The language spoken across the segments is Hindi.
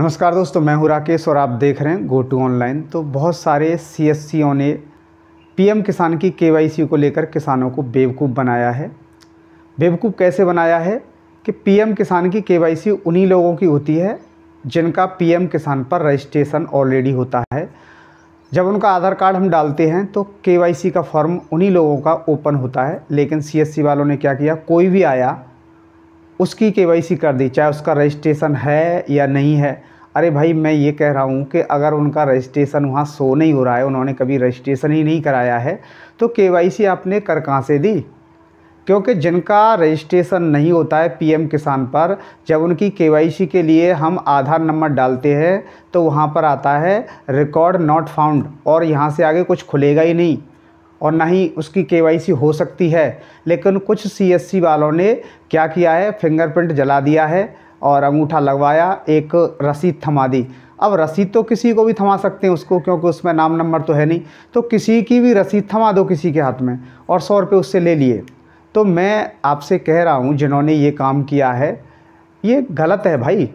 नमस्कार दोस्तों मैं हूँ राकेश और आप देख रहे हैं गो टू ऑनलाइन तो बहुत सारे सी एस सी ने पीएम किसान की के को लेकर किसानों को बेवकूफ़ बनाया है बेवकूफ़ कैसे बनाया है कि पीएम किसान की के उन्हीं लोगों की होती है जिनका पीएम किसान पर रजिस्ट्रेशन ऑलरेडी होता है जब उनका आधार कार्ड हम डालते हैं तो के का फॉर्म उन्हीं लोगों का ओपन होता है लेकिन सी वालों ने क्या किया कोई भी आया उसकी के कर दी चाहे उसका रजिस्ट्रेशन है या नहीं है अरे भाई मैं ये कह रहा हूँ कि अगर उनका रजिस्ट्रेशन वहाँ सो नहीं हो रहा है उन्होंने कभी रजिस्ट्रेशन ही नहीं कराया है तो के आपने कर कहाँ से दी क्योंकि जिनका रजिस्ट्रेशन नहीं होता है पीएम किसान पर जब उनकी केवाईसी के लिए हम आधार नंबर डालते हैं तो वहाँ पर आता है रिकॉर्ड नॉट फाउंड और यहाँ से आगे कुछ खुलेगा ही नहीं और ना ही उसकी केवाईसी हो सकती है लेकिन कुछ सीएससी वालों ने क्या किया है फिंगरप्रिंट जला दिया है और अंगूठा लगवाया एक रसीद थमा दी अब रसीद तो किसी को भी थमा सकते हैं उसको क्योंकि उसमें नाम नंबर तो है नहीं तो किसी की भी रसीद थमा दो किसी के हाथ में और सौ रुपये उससे ले लिए तो मैं आपसे कह रहा हूँ जिन्होंने ये काम किया है ये गलत है भाई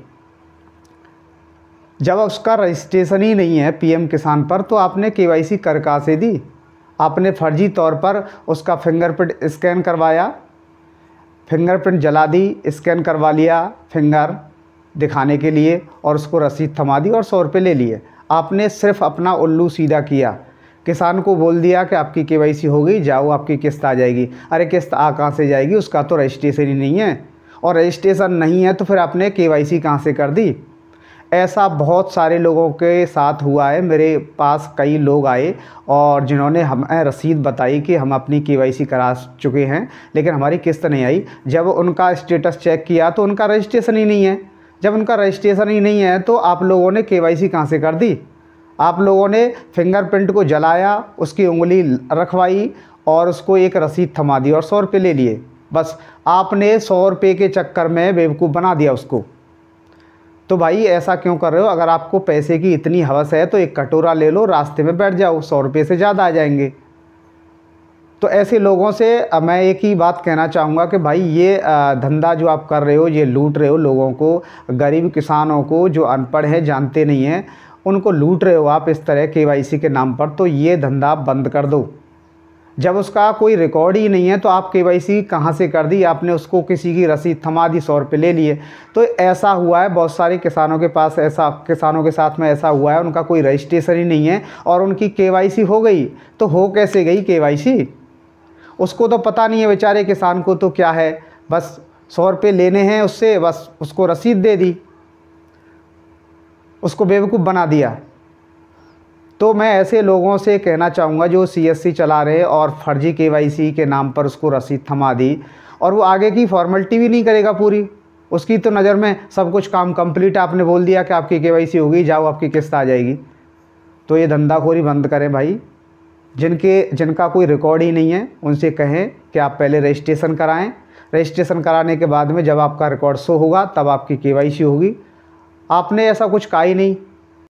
जब उसका रजिस्ट्रेशन ही नहीं है पीएम किसान पर तो आपने केवाईसी कर कहाँ से दी आपने फर्जी तौर पर उसका फिंगरप्रिंट स्कैन करवाया फिंगरप्रिंट जला दी स्कैन करवा लिया फिंगर दिखाने के लिए और उसको रसीद थमा दी और सौ रुपये ले लिए आपने सिर्फ अपना उल्लू सीधा किया किसान को बोल दिया कि आपकी के हो गई जाओ आपकी किस्त आ जाएगी अरे किस्त आ कहाँ से जाएगी उसका तो रजिस्ट्रेशन ही नहीं है और रजिस्ट्रेशन नहीं है तो फिर आपने के वाई सी कहाँ से कर दी ऐसा बहुत सारे लोगों के साथ हुआ है मेरे पास कई लोग आए और जिन्होंने हमें रसीद बताई कि हम अपनी के करा चुके हैं लेकिन हमारी किस्त नहीं आई जब उनका स्टेटस चेक किया तो उनका रजिस्ट्रेशन ही नहीं है जब उनका रजिस्ट्रेशन ही नहीं है तो आप लोगों ने के वाई सी कहाँ से कर दी आप लोगों ने फिंगरप्रिंट को जलाया उसकी उंगली रखवाई और उसको एक रसीद थमा दी और सौ रुपये ले लिए बस आपने सौ रुपये के चक्कर में बेवकूफ़ बना दिया उसको तो भाई ऐसा क्यों कर रहे हो अगर आपको पैसे की इतनी हवस है तो एक कटोरा ले लो रास्ते में बैठ जाओ सौ रुपये से ज़्यादा आ जाएंगे तो ऐसे लोगों से मैं एक ही बात कहना चाहूँगा कि भाई ये धंधा जो आप कर रहे हो ये लूट रहे हो लोगों को गरीब किसानों को जो अनपढ़ हैं जानते नहीं हैं उनको लूट रहे हो आप इस तरह के के नाम पर तो ये धंधा बंद कर दो जब उसका कोई रिकॉर्ड ही नहीं है तो आप के वाई सी कहाँ से कर दी आपने उसको किसी की रसीद थमा दी सौ रुपये ले लिए तो ऐसा हुआ है बहुत सारे किसानों के पास ऐसा किसानों के साथ में ऐसा हुआ है उनका कोई रजिस्ट्रेशन ही नहीं है और उनकी के वाई सी हो गई तो हो कैसे गई के वाई सी उसको तो पता नहीं है बेचारे किसान को तो क्या है बस सौ रुपये लेने हैं उससे बस उसको रसीद दे दी उसको बेवकूफ़ बना दिया तो मैं ऐसे लोगों से कहना चाहूँगा जो सीएससी चला रहे और फर्जी केवाईसी के नाम पर उसको रसीद थमा दी और वो आगे की फॉर्मेलिटी भी नहीं करेगा पूरी उसकी तो नज़र में सब कुछ काम कंप्लीट आपने बोल दिया कि आपकी केवाईसी होगी जाओ आपकी किस्त आ जाएगी तो ये धंधाखोरी बंद करें भाई जिनके जिनका कोई रिकॉर्ड ही नहीं है उनसे कहें कि आप पहले रजिस्ट्रेशन कराएं रजिस्ट्रेशन कराने के बाद में जब आपका रिकॉर्ड शो होगा तब आपकी के होगी आपने ऐसा कुछ कहा ही नहीं